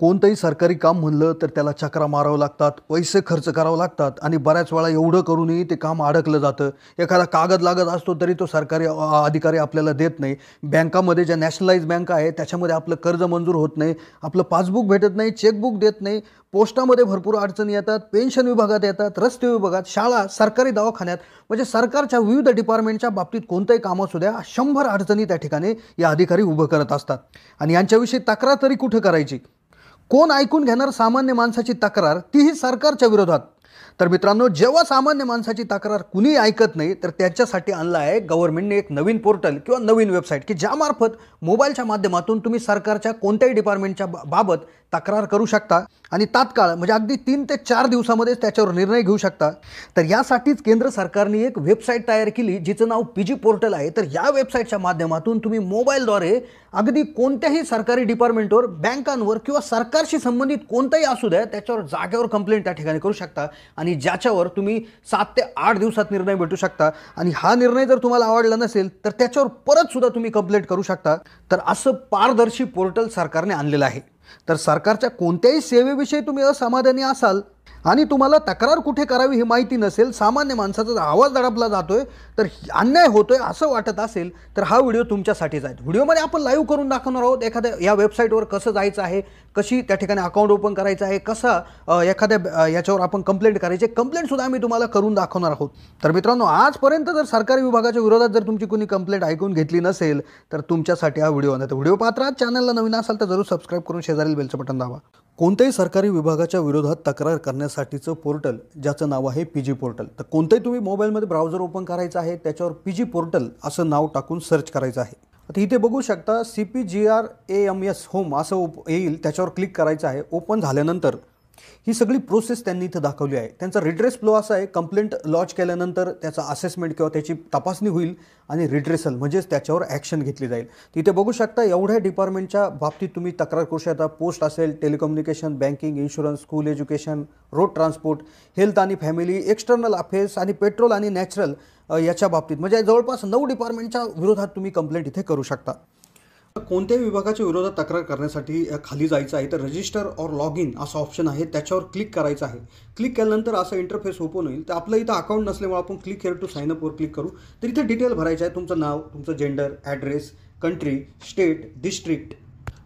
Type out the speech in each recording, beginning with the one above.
कोणतंही सरकारी काम म्हणलं तर त्याला चक्रा मारावं लागतात पैसे खर्च करावं लागतात आणि बऱ्याच वेळा एवढं करूनही ते काम अडकलं जातं एखादा कागद लागत असतो तरी तो सरकारी अधिकारी आपल्याला देत नाही बँकामध्ये ज्या नॅशनलाइज बँका आहे त्याच्यामध्ये आपलं कर्ज मंजूर होत नाही आपलं पासबुक भेटत नाही चेकबुक देत नाही पोस्टामध्ये भरपूर अडचणी येतात पेन्शन विभागात येतात रस्ते विभागात शाळा सरकारी दवाखान्यात म्हणजे सरकारच्या विविध डिपार्टमेंटच्या बाबतीत कोणतंही काम असू द्या शंभर अडचणी त्या ठिकाणी या अधिकारी उभं करत असतात आणि यांच्याविषयी तक्रार तरी कुठं करायची कोण ऐकून घेणार सामान्य माणसाची तक्रार तीही सरकारच्या विरोधात तर मित्रांनो जेव्हा सामान्य माणसाची तक्रार कुणी ऐकत नाही तर त्याच्यासाठी आणला आहे गव्हर्नमेंटने एक नवीन पोर्टल किंवा नवीन वेबसाईट की ज्यामार्फत मोबाईलच्या माध्यमातून तुम्ही सरकारच्या कोणत्याही डिपार्टमेंटच्या बाबत तक्रार करू शकता आणि तात्काळ म्हणजे अगदी तीन ते चार दिवसामध्येच त्याच्यावर निर्णय घेऊ शकता तर यासाठीच केंद्र सरकारने एक वेबसाईट तयार केली जिचं नाव पी जी पोर्टल आहे तर या वेबसाईटच्या माध्यमातून तुम्ही मोबाईलद्वारे अगदी कोणत्याही सरकारी डिपार्टमेंटवर बँकांवर किंवा सरकारशी संबंधित कोणताही असू द्या त्याच्यावर जागेवर कंप्लेंट त्या ठिकाणी करू शकता आणि ज्याच्यावर तुम्ही सात ते आठ दिवसात निर्णय भेटू शकता आणि हा निर्णय जर तुम्हाला आवडला नसेल तर त्याच्यावर परतसुद्धा तुम्ही कंप्लेंट करू शकता तर असं पारदर्शी पोर्टल सरकारने आणलेलं आहे तर सरकारच्या कोणत्याही सेवेविषयी तुम्ही असमाधानी असाल आणि तुम्हाला तक्रार कुठे करावी ही माहिती नसेल सामान्य माणसाचा जर आवाज दडपला जातोय तर अन्याय होतोय असं वाटत असेल तर हा व्हिडिओ तुमच्यासाठीच आहे व्हिडिओमध्ये आपण लाईव्ह करून दाखवणार आहोत एखाद्या या वेबसाईटवर कसं जायचं आहे कशी त्या ठिकाणी अकाउंट ओपन करायचं आहे कसं एखाद्या याच्यावर आपण कंप्लेंट करायची कंप्लेंटसुद्धा आम्ही तुम्हाला करून दाखवणार आहोत तर मित्रांनो आजपर्यंत जर सरकारी विभागाच्या विरोधात जर तुमची कोणी कंप्लेंट ऐकून घेतली नसेल तर तुमच्यासाठी हा व्हिडिओ आणत व्हिडिओ पात्रात चॅनलला नवीन असाल तर जरूर सबस्क्राईब करून शेजारील बेलचं बटन दाबा कोणत्याही सरकारी विभागाच्या विरोधात तक्रार करण्यासाठीचं पोर्टल ज्याचं नाव आहे पी जी पोर्टल तर कोणतंही तुम्ही मोबाईलमध्ये ब्राउझर ओपन करायचं आहे त्याच्यावर पी जी पोर्टल असं नाव टाकून सर्च करायचं आहे आता इथे बघू शकता C P G R A M S home असं ओप येईल त्याच्यावर क्लिक करायचं आहे ओपन झाल्यानंतर ही सगळी प्रोसेस त्यांनी इथं दाखवली आहे त्यांचा रिड्रेस फ्लो असा आहे कंप्लेंट लॉन्च केल्यानंतर त्याचा असेसमेंट किंवा त्याची तपासणी होईल आणि रिड्रेसल म्हणजेच त्याच्यावर ॲक्शन घेतली जाईल तिथे बघू शकता एवढ्या डिपार्टमेंटच्या बाबतीत तुम्ही तक्रार करू शकता पोस्ट असेल telecommunication banking insurance school education road transport health आणि फॅमिली एक्सटर्नल अफेअर्स आणि पेट्रोल आणि नॅचरल याच्या बाबतीत म्हणजे जवळपास नऊ डिपार्टमेंटच्या विरोधात तुम्ही कंप्लेंट इथे करू शकता कोणत्याही विभागाच्या विरोधात तक्रार करण्यासाठी खाली जायचं आहे तर रजिस्टर और लॉग इन असा ऑप्शन आहे त्याच्यावर क्लिक करायचं आहे क्लिक केल्यानंतर असं इंटरफेस ओपन होईल तर आपलं इथं अकाउंट नसल्यामुळे आपण क्लिक हेअर टू साइन अपवर क्लिक करू तर इथे डिटेल भरायचं आहे तुमचं नाव तुमचं gender address country state district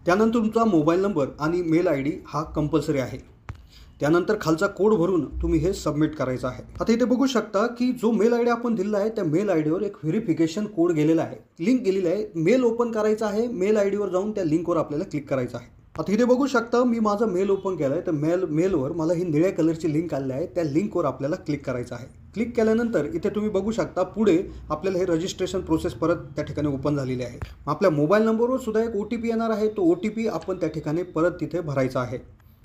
त्यानंतर तुमचा मोबाईल नंबर आणि मेल आय डी हा कंपल्सरी आहे त्यानंतर खालचा कोड भरून तुम्ही हे सबमिट करायचं आहे आता इथे बघू शकता की जो मेल आयडी आपण दिलेला आहे त्या मेल आयडीवर एक व्हेरिफिकेशन कोड गेलेला आहे लिंक गेलेली आहे मेल ओपन करायचा आहे मेल डीवर जाऊन त्या लिंकवर आपल्याला क्लिक करायचं आहे आता इथे बघू शकता मी माझा मेल ओपन केला आहे तर मेल मेलवर मला ही निळ्या कलरची लिंक आलेली आहे त्या लिंकवर आपल्याला क्लिक करायचं आहे क्लिक केल्यानंतर इथे तुम्ही बघू शकता पुढे आपल्याला हे रजिस्ट्रेशन प्रोसेस परत त्या ठिकाणी ओपन झालेली आहे आपल्या मोबाईल नंबरवर सुद्धा एक ओ टी पी येणार आहे तो ओ टी पी आपण त्या ठिकाणी परत तिथे भरायचा आहे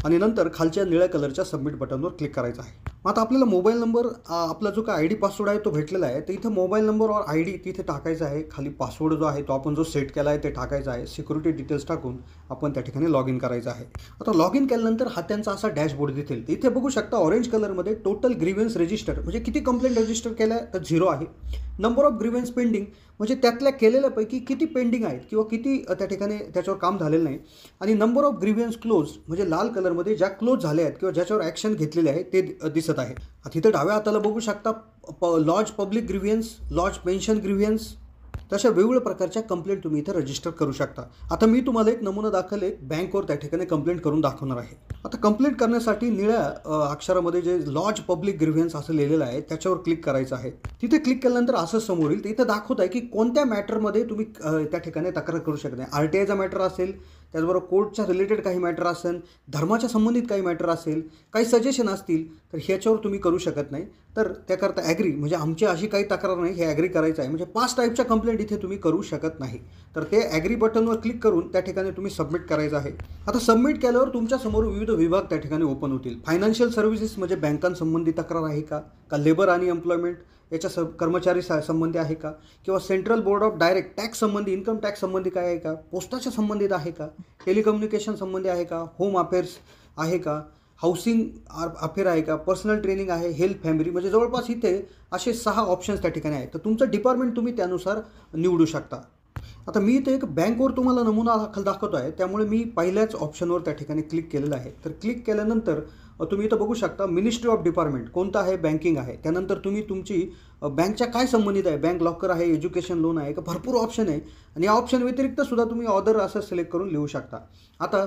आणि नंतर खालच्या निळ्या कलरच्या सबमिट बटनवर क्लिक करायचं आहे मग आता आपल्याला मोबाईल नंबर आपला जो काय आय डी पासवर्ड आहे तो भेटलेला आहे तर इथं mobile number or I D तिथे टाकायचा आहे खाली पासवर्ड जो आहे तो आपण जो सेट केला आहे ते टाकायचा आहे सिक्युरिटी डिटेल्स टाकून आपण त्या ठिकाणी लॉग इन करायचं आहे आता लॉग इन केल्यानंतर हा त्यांचा असा डॅशबोर्ड दिसेल इथे बघू शकता ऑरेंज कलरमध्ये टोटल ग्रीव्हन्स रजिस्टर म्हणजे किती कंप्लेंट रजिस्टर केल्या तर झिरो आहे नंबर ऑफ ग्रीव्हन्स पेंडिंग म्हणजे त्यातल्या केलेल्यापैकी किती पेंडिंग आहेत किंवा किती त्या ठिकाणी त्याच्यावर काम झालेलं नाही आणि नंबर ऑफ ग्रीव्हन्स क्लोज म्हणजे लाल कलरमध्ये ज्या क्लोज झाल्या आहेत किंवा ज्याच्यावर ॲक्शन घेतलेले आहे ते दिसत दिसत आहे आता इथे डाव्या हाताला बघू शकता प laws public grievance laws pension grievance तशा वेगवेगळ्या प्रकारच्या कंप्लेंट तुम्ही इथे रजिस्टर करू शकता आता मी तुम्हाला एक नमुना दाखल एक बँकवर त्या ठिकाणी कंप्लेंट करून दाखवणार आहे आता कंप्लेंट करण्यासाठी निळ्या अक्षरामध्ये जे लॉज पब्लिक ग्रिव्हियन्स असं लिहिलेलं आहे त्याच्यावर क्लिक करायचं आहे तिथे क्लिक केल्यानंतर असं समोर येईल इथं दाखवत आहे की कोणत्या मॅटरमध्ये तुम्ही त्या ठिकाणी तक्रार करू शकता आर टी आयचा मॅटर असेल त्याचबरोबर कोर्टच्या रिलेटेड काही मॅटर असेल धर्माच्या संबंधित काही मॅटर असेल काही सजेशन असतील तर ह्याच्यावर तुम्ही करू शकत नाही तर त्याकरता ॲग्री म्हणजे आमची अशी काही तक्रार नाही हे ॲग्री करायचं आहे म्हणजे पाच टाईपच्या कंप्लेंट इथे तुम्ही करू शकत नाही तर ते ॲग्री बटनवर क्लिक करून त्या ठिकाणी तुम्ही सबमिट करायचं आहे आता सबमिट केल्यावर तुमच्यासमोर विविध विभाग त्या ठिकाणी ओपन होतील फायनान्शियल सर्व्हिसेस म्हणजे बँकांसंबंधी तक्रार आहे का का लेबर आणि एम्प्लॉयमेंट याच्या स कर्मचारी सा संबंधी आहे का किंवा central board of direct tax संबंधी इन्कम टॅक्स संबंधी काय आहे का पोस्टाच्या संबंधित आहे का टेलिकम्युनिकेशन संबंधी आहे का होम अफेअर्स आहे का हाऊसिंग अफेअर आहे का पर्सनल ट्रेनिंग आहे हेल्थ फॅमिली म्हणजे जवळपास इथे असे सहा ऑप्शन्स त्या ठिकाणी आहेत तर तुमचं डिपार्टमेंट तुम्ही त्यानुसार निवडू शकता आता मी इथे एक बँकवर तुम्हाला नमुना दाखल दाखवतो आहे त्यामुळे मी पहिल्याच ऑप्शनवर त्या ठिकाणी क्लिक केलेलं आहे तर क्लिक केल्यानंतर तुम्ही इथं बघू शकता मिनिस्ट्री ऑफ डिपार्टमेंट कोणतं आहे बँकिंग आहे त्यानंतर तुम्ही तुमची बँकच्या काय संबंधित आहे बँक लॉकर आहे एज्युकेशन लोन आहे का भरपूर ऑप्शन आहे आणि या ऑप्शन व्यतिरिक्त सुद्धा तुम्ही ऑर्डर असं सिलेक्ट करून लिहू शकता आता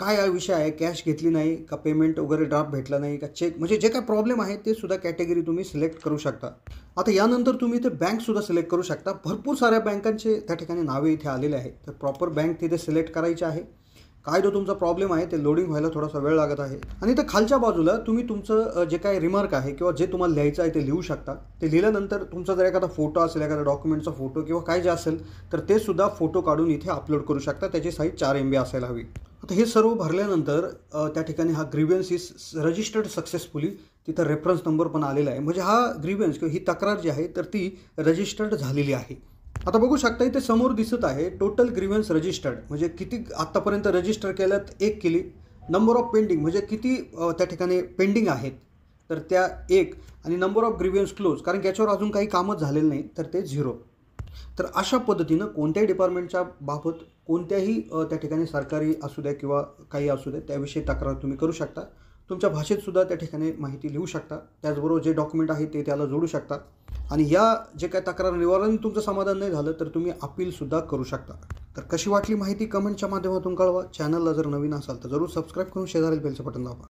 काय हा विषय आहे कॅश घेतली नाही का पेमेंट वगैरे ड्राफ्ट भेटला नाही का चेक म्हणजे जे काय प्रॉब्लेम आहे ते सुद्धा कॅटेगरी तुम्ही सिलेक्ट करू शकता आता यानंतर तुम्ही इथे बँकसुद्धा सिलेक्ट करू शकता भरपूर साऱ्या बँकांचे त्या ठिकाणी नावे इथे आलेले आहेत तर प्रॉपर बँक तिथे सिलेक्ट करायची आहे काय जो तुमचा प्रॉब्लेम आहे ते लोडिंग व्हायला थोडासा वेळ लागत आहे आणि त्या खालच्या बाजूला तुम्ही तुमचं जे काय रिमार्क आहे किंवा जे तुम्हाला लिहायचं आहे ते लिहू शकता ते लिहिल्यानंतर तुमचा जर एखादा फोटो असेल एखादा डॉक्युमेंटचा फोटो किंवा काय जे असेल तर ते सुद्धा फोटो काढून इथे अपलोड करू शकता त्याची साईज चार एम बी असायला हवी आता हे सर्व भरल्यानंतर त्या ठिकाणी हा ग्रीव्हन्स इज रजिस्टर्ड सक्सेसफुली तिथं रेफरन्स नंबर पण आलेला आहे म्हणजे हा ग्रीव्हन्स किंवा ही तक्रार जी आहे तर ती रजिस्टर्ड झालेली आहे आता बघू शकता इथे समोर दिसत आहे टोटल ग्रीव्हन्स रजिस्टर्ड म्हणजे किती आत्तापर्यंत रजिस्टर केल्यात एक केली नंबर ऑफ पेंडिंग म्हणजे किती त्या ठिकाणी पेंडिंग आहेत तर त्या एक आणि नंबर ऑफ ग्रीव्हन्स क्लोज कारण याच्यावर अजून काही कामच झालेलं नाही तर ते झिरो तर अशा पद्धतीनं कोणत्याही डिपार्टमेंटच्या बाबत कोणत्याही त्या ठिकाणी सरकारी असू द्या किंवा काही असू द्या त्याविषयी तक्रार तुम्ही करू शकता तुमच्या भाषेतसुद्धा त्या ठिकाणी माहिती लिहू शकता त्याचबरोबर जे डॉक्युमेंट आहे ते त्याला जोडू शकता आणि या जे काही तक्रार निवारण तुमचं समाधान नाही झालं तर तुम्ही अपीलसुद्धा करू शकता तर कशी वाटली माहिती कमेंटच्या माध्यमातून कळवा चॅनलला जर नवीन असाल तर जरूर सबस्क्राईब करून शेजारील बेलचं बटन दाबा